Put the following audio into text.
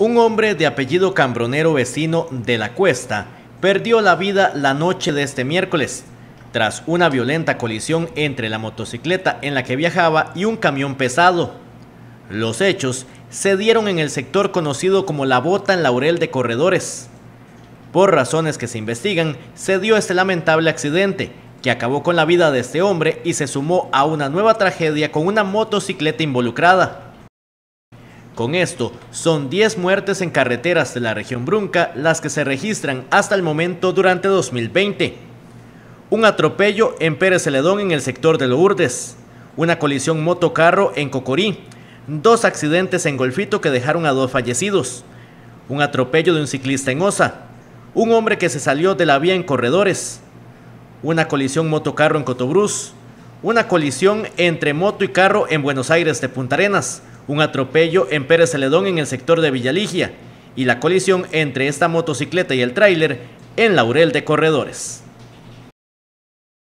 Un hombre de apellido Cambronero vecino de la cuesta perdió la vida la noche de este miércoles tras una violenta colisión entre la motocicleta en la que viajaba y un camión pesado. Los hechos se dieron en el sector conocido como la bota en Laurel de Corredores. Por razones que se investigan, se dio este lamentable accidente que acabó con la vida de este hombre y se sumó a una nueva tragedia con una motocicleta involucrada. Con esto, son 10 muertes en carreteras de la región Brunca las que se registran hasta el momento durante 2020. Un atropello en Pérez Celedón en el sector de Lourdes, una colisión motocarro en Cocorí, dos accidentes en Golfito que dejaron a dos fallecidos, un atropello de un ciclista en Osa, un hombre que se salió de la vía en Corredores, una colisión motocarro en Cotobruz, una colisión entre moto y carro en Buenos Aires de Punta Arenas, un atropello en Pérez Celedón en el sector de Villaligia y la colisión entre esta motocicleta y el tráiler en Laurel de Corredores.